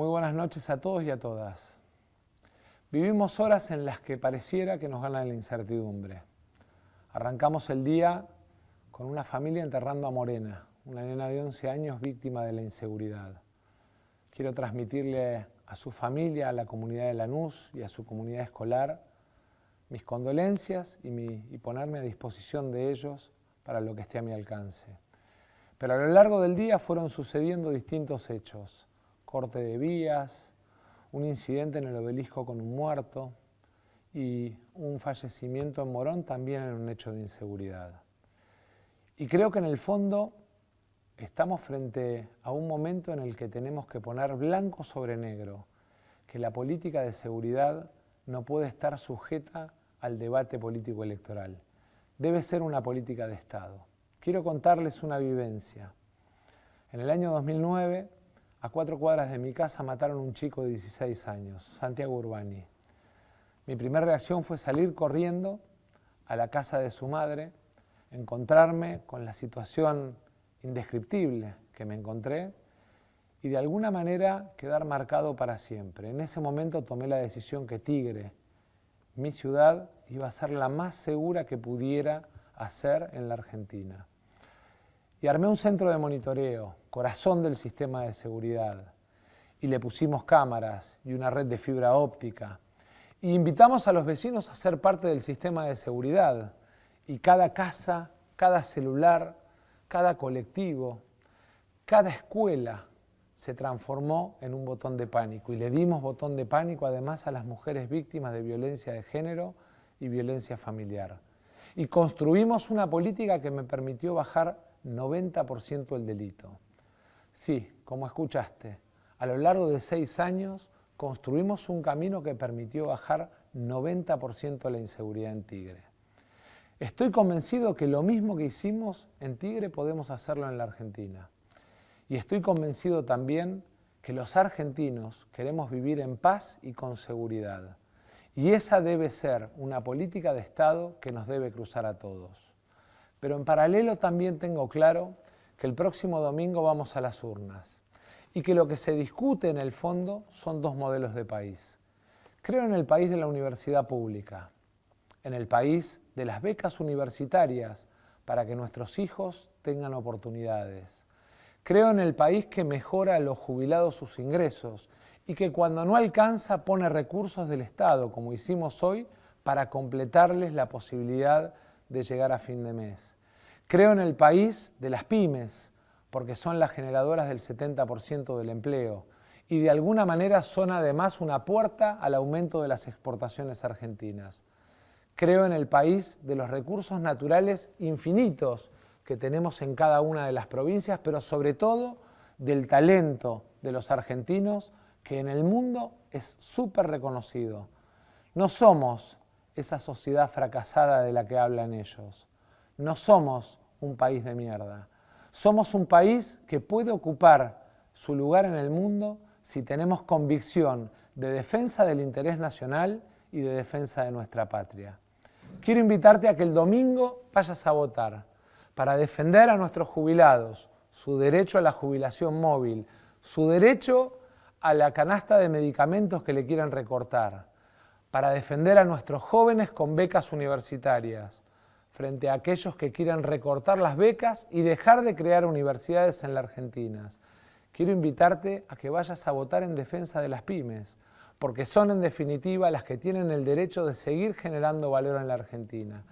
Muy buenas noches a todos y a todas. Vivimos horas en las que pareciera que nos gana la incertidumbre. Arrancamos el día con una familia enterrando a Morena, una nena de 11 años víctima de la inseguridad. Quiero transmitirle a su familia, a la comunidad de Lanús y a su comunidad escolar mis condolencias y, y ponerme a disposición de ellos para lo que esté a mi alcance. Pero a lo largo del día fueron sucediendo distintos hechos corte de vías, un incidente en el obelisco con un muerto y un fallecimiento en Morón también en un hecho de inseguridad. Y creo que en el fondo estamos frente a un momento en el que tenemos que poner blanco sobre negro que la política de seguridad no puede estar sujeta al debate político electoral. Debe ser una política de Estado. Quiero contarles una vivencia. En el año 2009 a cuatro cuadras de mi casa mataron a un chico de 16 años, Santiago Urbani. Mi primera reacción fue salir corriendo a la casa de su madre, encontrarme con la situación indescriptible que me encontré y de alguna manera quedar marcado para siempre. En ese momento tomé la decisión que Tigre, mi ciudad, iba a ser la más segura que pudiera hacer en la Argentina. Y armé un centro de monitoreo, corazón del sistema de seguridad. Y le pusimos cámaras y una red de fibra óptica. Y invitamos a los vecinos a ser parte del sistema de seguridad. Y cada casa, cada celular, cada colectivo, cada escuela se transformó en un botón de pánico. Y le dimos botón de pánico además a las mujeres víctimas de violencia de género y violencia familiar. Y construimos una política que me permitió bajar 90% el delito. Sí, como escuchaste, a lo largo de seis años construimos un camino que permitió bajar 90% la inseguridad en Tigre. Estoy convencido que lo mismo que hicimos en Tigre podemos hacerlo en la Argentina. Y estoy convencido también que los argentinos queremos vivir en paz y con seguridad. Y esa debe ser una política de Estado que nos debe cruzar a todos. Pero en paralelo también tengo claro que el próximo domingo vamos a las urnas y que lo que se discute en el fondo son dos modelos de país. Creo en el país de la universidad pública, en el país de las becas universitarias para que nuestros hijos tengan oportunidades. Creo en el país que mejora a los jubilados sus ingresos y que cuando no alcanza pone recursos del Estado, como hicimos hoy, para completarles la posibilidad de de llegar a fin de mes. Creo en el país de las pymes, porque son las generadoras del 70% del empleo y de alguna manera son además una puerta al aumento de las exportaciones argentinas. Creo en el país de los recursos naturales infinitos que tenemos en cada una de las provincias, pero sobre todo del talento de los argentinos que en el mundo es súper reconocido. No somos esa sociedad fracasada de la que hablan ellos. No somos un país de mierda. Somos un país que puede ocupar su lugar en el mundo si tenemos convicción de defensa del interés nacional y de defensa de nuestra patria. Quiero invitarte a que el domingo vayas a votar para defender a nuestros jubilados, su derecho a la jubilación móvil, su derecho a la canasta de medicamentos que le quieran recortar para defender a nuestros jóvenes con becas universitarias, frente a aquellos que quieran recortar las becas y dejar de crear universidades en la Argentina. Quiero invitarte a que vayas a votar en defensa de las pymes, porque son en definitiva las que tienen el derecho de seguir generando valor en la Argentina.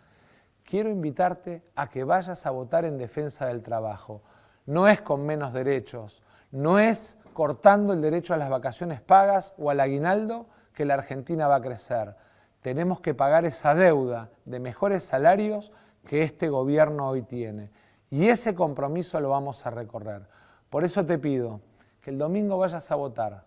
Quiero invitarte a que vayas a votar en defensa del trabajo. No es con menos derechos, no es cortando el derecho a las vacaciones pagas o al aguinaldo, que la Argentina va a crecer. Tenemos que pagar esa deuda de mejores salarios que este gobierno hoy tiene. Y ese compromiso lo vamos a recorrer. Por eso te pido que el domingo vayas a votar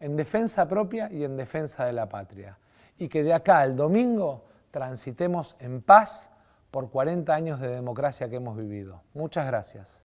en defensa propia y en defensa de la patria. Y que de acá al domingo transitemos en paz por 40 años de democracia que hemos vivido. Muchas gracias.